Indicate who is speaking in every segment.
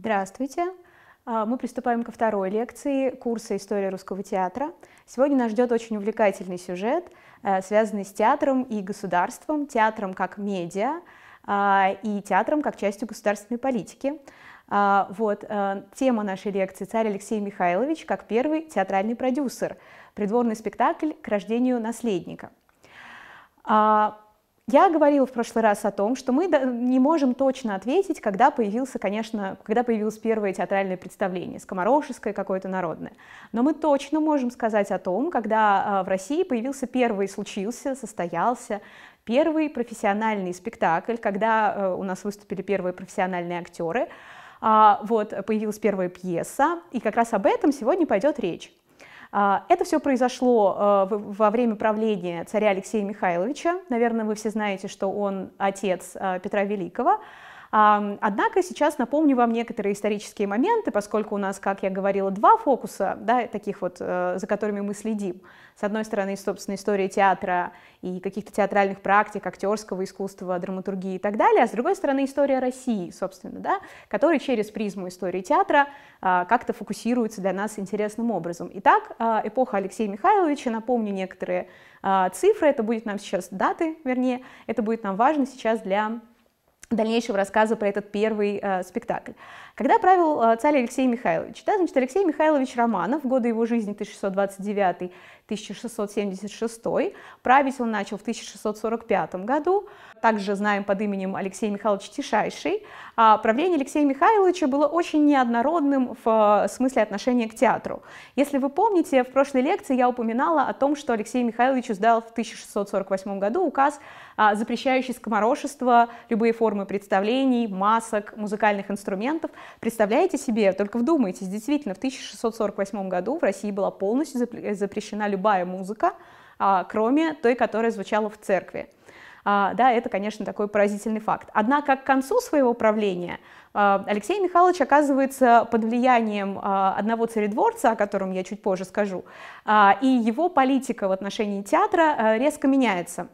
Speaker 1: Здравствуйте. А, мы приступаем ко второй лекции курса «История русского театра». Сегодня нас ждет очень увлекательный сюжет, э, связанный с театром и государством, театром как медиа а, и театром как частью государственной политики. А, вот э, тема нашей лекции «Царь Алексей Михайлович как первый театральный продюсер. Придворный спектакль к рождению наследника». Я говорила в прошлый раз о том, что мы не можем точно ответить, когда появился, конечно, когда появилось первое театральное представление, скоморошеское какое-то народное. Но мы точно можем сказать о том, когда а, в России появился первый, случился, состоялся первый профессиональный спектакль, когда э, у нас выступили первые профессиональные актеры, а, вот появилась первая пьеса, и как раз об этом сегодня пойдет речь. А, это все произошло а, во время правления царя Алексея Михайловича. Наверное, вы все знаете, что он отец а, Петра Великого. Однако сейчас напомню вам некоторые исторические моменты, поскольку у нас, как я говорила, два фокуса, да, таких вот, э, за которыми мы следим. С одной стороны, собственно, история театра и каких-то театральных практик, актерского искусства, драматургии и так далее, а с другой стороны, история России, собственно, да, которая через призму истории театра а, как-то фокусируется для нас интересным образом. Итак, а, эпоха Алексея Михайловича, напомню некоторые а, цифры, это будет нам сейчас даты, вернее, это будет нам важно сейчас для дальнейшего рассказа про этот первый э, спектакль. Когда правил э, царь Алексей Михайлович? Да, значит, Алексей Михайлович Романов, в годы его жизни 1629-1676, править он начал в 1645 году также знаем под именем Алексей Михайлович Тишайший, а правление Алексея Михайловича было очень неоднородным в э, смысле отношения к театру. Если вы помните, в прошлой лекции я упоминала о том, что Алексей Михайлович издал в 1648 году указ, а, запрещающий скоморошество, любые формы представлений, масок, музыкальных инструментов. Представляете себе, только вдумайтесь, действительно, в 1648 году в России была полностью запрещена любая музыка, а, кроме той, которая звучала в церкви. А, да, это, конечно, такой поразительный факт. Однако к концу своего правления а, Алексей Михайлович оказывается под влиянием а, одного царедворца, о котором я чуть позже скажу, и его политика в отношении театра резко меняется.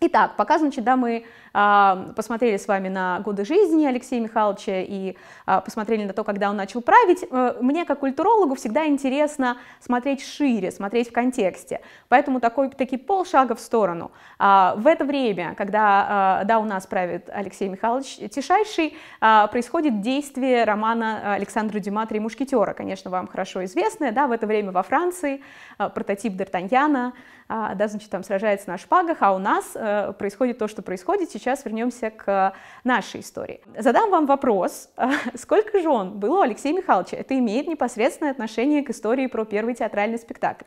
Speaker 1: Итак, пока, значит, да, мы а, посмотрели с вами на годы жизни Алексея Михайловича и а, посмотрели на то, когда он начал править, э, мне, как культурологу, всегда интересно смотреть шире, смотреть в контексте. Поэтому такой, такие полшага в сторону. А, в это время, когда, а, да, у нас правит Алексей Михайлович Тишайший, а, происходит действие романа Александра Дюма «Три мушкетера», конечно, вам хорошо известное, да, в это время во Франции, а, прототип Д'Артаньяна, а, да, значит, там сражается на шпагах, а у нас э, происходит то, что происходит. Сейчас вернемся к нашей истории. Задам вам вопрос, сколько жен было у Алексея Михайловича? Это имеет непосредственное отношение к истории про первый театральный спектакль.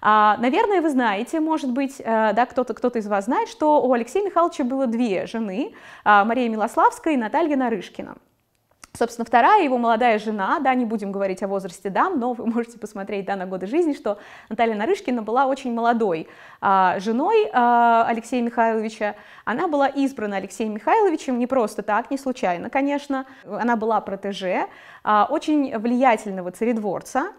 Speaker 1: А, наверное, вы знаете, может быть, э, да, кто-то кто из вас знает, что у Алексея Михайловича было две жены, а, Мария Милославская и Наталья Нарышкина. Собственно, вторая его молодая жена, да, не будем говорить о возрасте дам, но вы можете посмотреть, да, на годы жизни, что Наталья Нарышкина была очень молодой а, женой а, Алексея Михайловича. Она была избрана Алексеем Михайловичем не просто так, не случайно, конечно. Она была протеже а, очень влиятельного царедворца,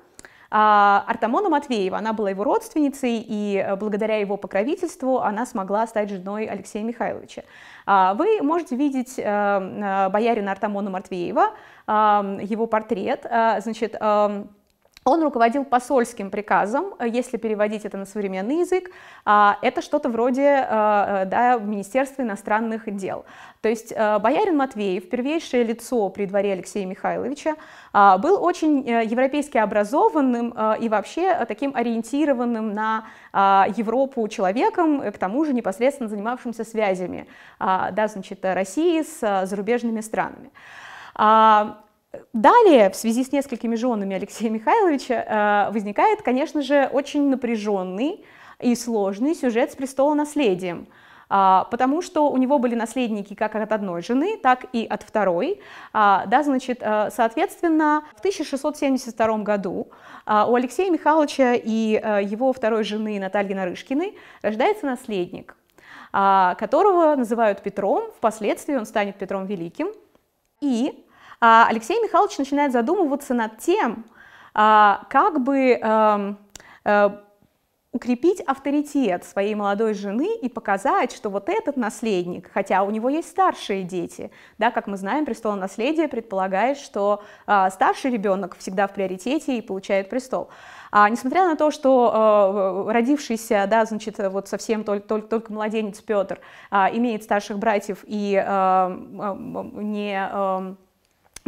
Speaker 1: а, Артамона Матвеева, она была его родственницей, и э, благодаря его покровительству она смогла стать женой Алексея Михайловича. А, вы можете видеть э, э, боярина Артамона Матвеева, а, его портрет, значит, он руководил посольским приказом, э, если переводить это на современный язык, а, это что-то вроде э, э, да, Министерства иностранных дел. То есть боярин Матвеев, первейшее лицо при дворе Алексея Михайловича, а, был очень европейски образованным и вообще таким ориентированным на а, Европу человеком, к тому же непосредственно занимавшимся связями да, значит, России с зарубежными странами. Далее, в связи с несколькими женами Алексея Михайловича, э, возникает, конечно же, очень напряженный и сложный сюжет с престолонаследием, а, потому что у него были наследники как от одной жены, так и от второй. А, да, значит, э, соответственно, в 1672 году а, у Алексея Михайловича и э, его второй жены Натальи Нарышкиной рождается наследник, которого называют Петром, впоследствии он станет Петром Великим, и а Алексей Михайлович начинает задумываться над тем, а, как бы эм, э, укрепить авторитет своей молодой жены и показать, что вот этот наследник, хотя у него есть старшие дети, да, как мы знаем, престол наследия предполагает, что э, старший ребенок всегда в приоритете и получает престол. А, несмотря на то, что э, родившийся, да, значит, вот совсем только, только, только младенец Петр э, имеет старших братьев и э, э, не... Э,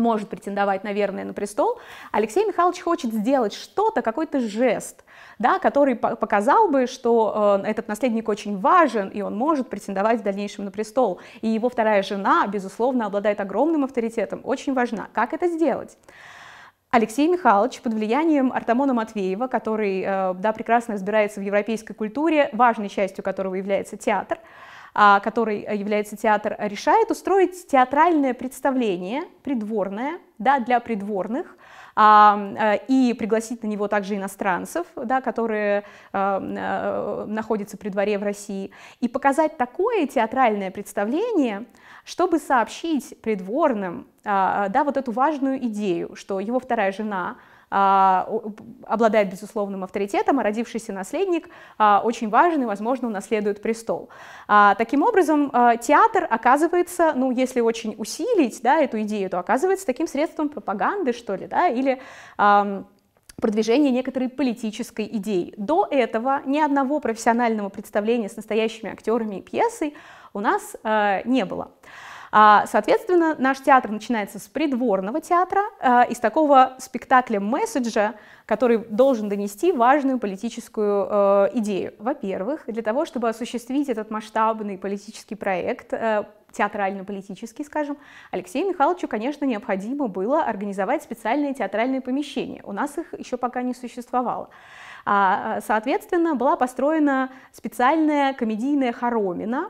Speaker 1: может претендовать, наверное, на престол, Алексей Михайлович хочет сделать что-то, какой-то жест, да, который показал бы, что э, этот наследник очень важен, и он может претендовать в дальнейшем на престол. И его вторая жена, безусловно, обладает огромным авторитетом, очень важна. Как это сделать? Алексей Михайлович под влиянием Артамона Матвеева, который э, да, прекрасно разбирается в европейской культуре, важной частью которого является театр, а, который является театр, решает устроить театральное представление придворное да, для придворных, а, э, и пригласить на него также иностранцев, да, которые э, э, находятся при дворе в России, и показать такое театральное представление, чтобы сообщить придворным а, да, вот эту важную идею, что его вторая жена а, обладает безусловным авторитетом, а родившийся наследник а, очень важен и, возможно, унаследует престол. А, таким образом, театр оказывается, ну, если очень усилить да, эту идею, то оказывается таким средством пропаганды, что ли, да, или продвижение некоторой политической идеи. До этого ни одного профессионального представления с настоящими актерами и пьесой у нас э, не было. А, Соответственно, наш театр начинается с придворного театра, а, из такого спектакля-месседжа, который должен донести важную политическую э, идею. Во-первых, для того, чтобы осуществить этот масштабный политический проект, э, театрально-политический, скажем, Алексею Михайловичу, конечно, необходимо было организовать специальные театральные помещения. У нас их еще пока не существовало. А, э, соответственно, была построена специальная комедийная хоромина,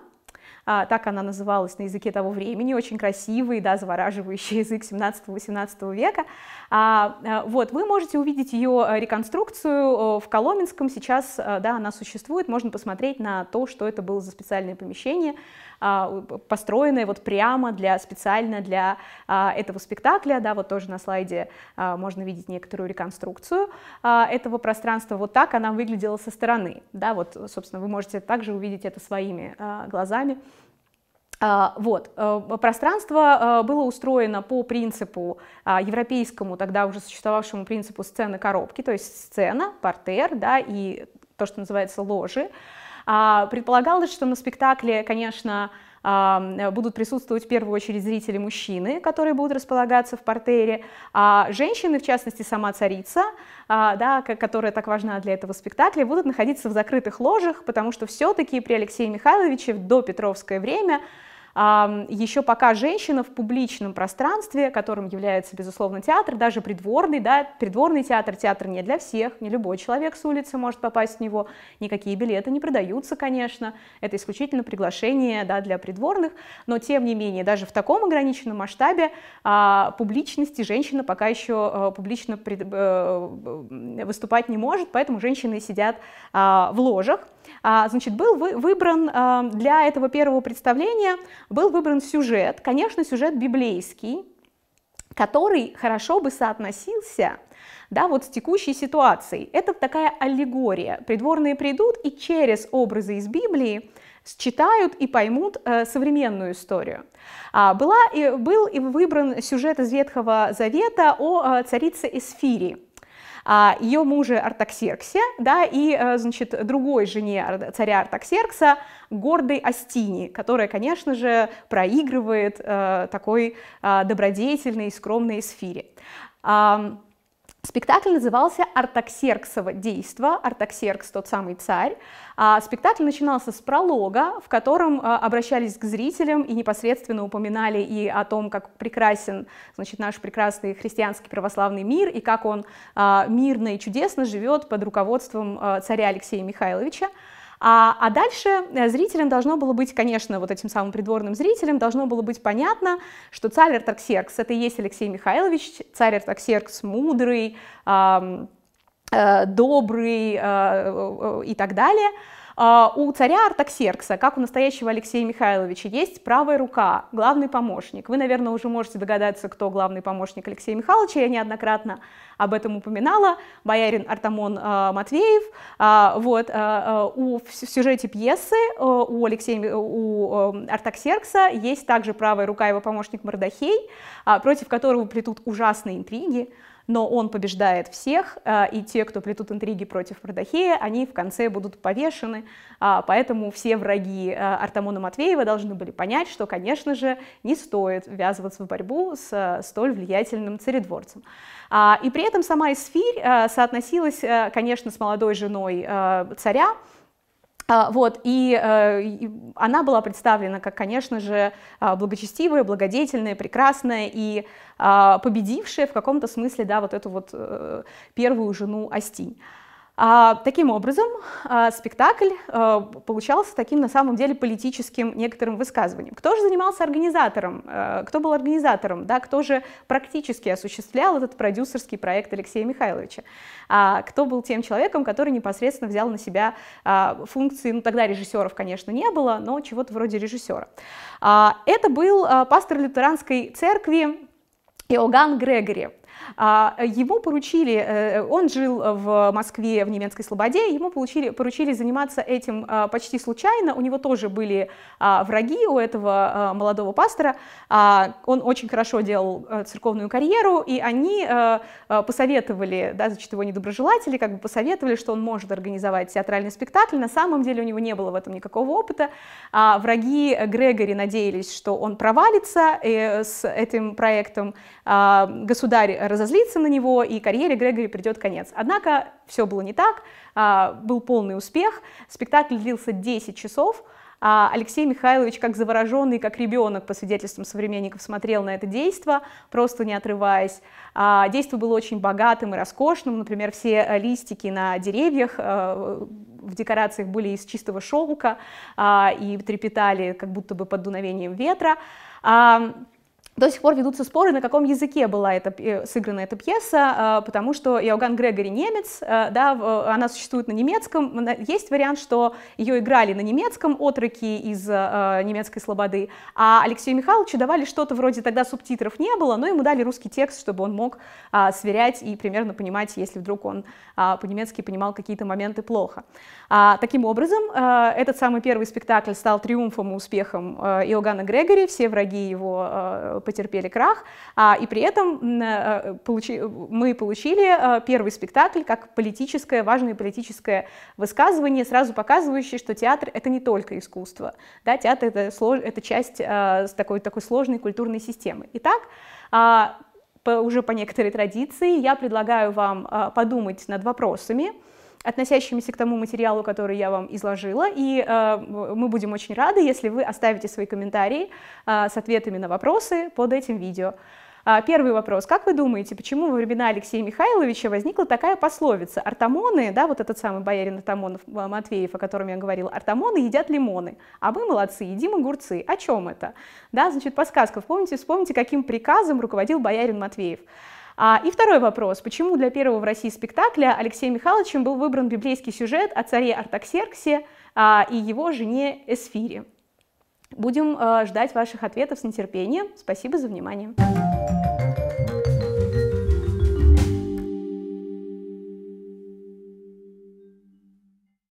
Speaker 1: а, так она называлась на языке того времени, очень красивый, да, завораживающий язык 17-18 века, а, э, вот, вы можете увидеть ее э, реконструкцию э, в Коломенском, сейчас да, она существует, можно посмотреть на то, что это было за специальное помещение, а, построенное вот прямо для, специально для а, этого спектакля, да, вот тоже на слайде можно видеть некоторую реконструкцию этого пространства, вот так она выглядела со стороны, да, вот, собственно, вы можете также увидеть это своими глазами. А, вот, э, пространство э, было устроено по принципу, а, европейскому тогда уже существовавшему принципу сцены коробки, то есть сцена, портер, да, и то, что называется ложи. А, предполагалось, что на спектакле, конечно, э, будут присутствовать в первую очередь зрители мужчины, которые будут располагаться в портере, а женщины, в частности сама царица, да, которая так важна для этого спектакля, будут находиться в закрытых ложах, потому что все-таки при Алексее Михайловиче до Петровское время еще пока женщина в публичном пространстве, которым является, безусловно, театр, даже придворный, да, придворный театр, театр не для всех, не любой человек с улицы может попасть в него, никакие билеты не продаются, конечно, это исключительно приглашение, да, для придворных, но, тем не менее, даже в таком ограниченном масштабе а, публичности женщина пока еще а, э, публично пред, а, выступать не может, поэтому женщины сидят а, в ложах, а, значит, был выбран а, для этого первого представления, был выбран сюжет, конечно, сюжет библейский, который хорошо бы соотносился да, вот с текущей ситуацией. Это такая аллегория. Придворные придут и через образы из Библии считают и поймут э, современную историю. А, была, и, был и выбран сюжет из Ветхого Завета о э, царице Эсфире. А, ее мужа Артаксерксе, да, и, э, значит, другой жене царя Артаксеркса, гордой Астини, которая, конечно же, проигрывает э, такой э, добродетельной, и скромной сфере. Спектакль назывался «Артаксерксово действо», Артаксеркс, тот самый царь. А спектакль начинался с пролога, в котором а, обращались к зрителям и непосредственно упоминали и о том, как прекрасен значит, наш прекрасный христианский православный мир, и как он а, мирно и чудесно живет под руководством царя Алексея Михайловича. А, а дальше э, зрителям должно было быть, конечно, вот этим самым придворным зрителям должно было быть понятно, что царь Артаксеркс — это и есть Алексей Михайлович, царь Артаксеркс мудрый, э, добрый э, и так далее — а, у царя Артаксеркса, как у настоящего Алексея Михайловича, есть правая рука, главный помощник. Вы, наверное, уже можете догадаться, кто главный помощник Алексея Михайловича, я неоднократно об этом упоминала, боярин Артамон а, Матвеев. А, вот, у, в сюжете пьесы у, Алексея, у Артаксеркса есть также правая рука его помощник Мордахей, против которого плетут ужасные интриги, но он побеждает всех, а, и те, кто плетут интриги против Мардахея, они в конце будут повешены, а, поэтому все враги а, Артамона Матвеева должны были понять, что, конечно же, не стоит ввязываться в борьбу с столь влиятельным царедворцем. И при этом сама Эсфирь соотносилась, конечно, с молодой женой царя, а, вот, и, э, и она была представлена как, конечно же, а, благочестивая, благодетельная, прекрасная и а, победившая в каком-то смысле, да, вот эту вот э, первую жену Остинь. А, таким образом, а, спектакль а, получался таким, на самом деле, политическим некоторым высказыванием. Кто же занимался организатором? Кто был организатором? Да, кто же практически осуществлял этот продюсерский проект Алексея Михайловича? А Кто был тем человеком, который непосредственно взял на себя функции, ну тогда режиссеров, конечно, не было, но чего-то вроде режиссера. Это был пастор лютеранской церкви Иоганн Грегори. А, его поручили, э, он жил в Москве, в немецкой Слободе, ему получили, поручили заниматься этим а, почти случайно, у него тоже были а, враги, у этого молодого пастора, он очень хорошо делал э, церковную карьеру, и они э, посоветовали, да, значит, его недоброжелатели как бы посоветовали, что он может организовать театральный спектакль, на самом деле у него не было в этом никакого опыта, враги Грегори надеялись, что он провалится с этим проектом, государь разозлится на него, и карьере Грегори придет конец. Однако все было не так, а, был полный успех, спектакль длился 10 часов, а, Алексей Михайлович, как завороженный, как ребенок, по свидетельствам современников, смотрел на это действо, просто не отрываясь. А, действо было очень богатым и роскошным, например, все э, листики на деревьях э, в декорациях были из чистого шелка и трепетали как будто бы под дуновением ветра до сих пор ведутся споры, на каком языке была эта, э, сыграна эта пьеса, а, потому что Иоганн Грегори немец, а, да, э, она существует на немецком. Есть вариант, что ее играли на немецком отроки из э, немецкой слободы, а Алексею Михайловичу давали что-то вроде тогда субтитров не было, но ему дали русский текст, чтобы он мог а, сверять и примерно понимать, если вдруг он по-немецки понимал какие-то моменты плохо. Таким образом, этот самый первый спектакль стал триумфом и успехом Иоганна Грегори, все враги его потерпели крах, а, и при этом э, э, мы получили э, первый спектакль как политическое, важное политическое высказывание, сразу показывающее, что театр — это не только искусство, да, театр — это, это часть такой, такой сложной культурной системы. Итак, а, по, уже по некоторой традиции я предлагаю вам подумать над вопросами, относящимися к тому материалу, который я вам изложила. И э, мы будем очень рады, если вы оставите свои комментарии э, с ответами на вопросы под этим видео. Э, первый вопрос. Как вы думаете, почему во времена Алексея Михайловича возникла такая пословица? Артамоны, да, вот этот самый боярин Артамонов э, Матвеев, о котором я говорила, артамоны едят лимоны, а мы молодцы, едим огурцы. О чем это? Да, значит, подсказка. Вспомните, вспомните, каким приказом руководил боярин Матвеев. А, и второй вопрос. Почему для первого в России спектакля Алексеем Михайловичем был выбран библейский сюжет о царе Артаксерксе а, и его жене Эсфире? Будем а, ждать ваших ответов с нетерпением. Спасибо за внимание.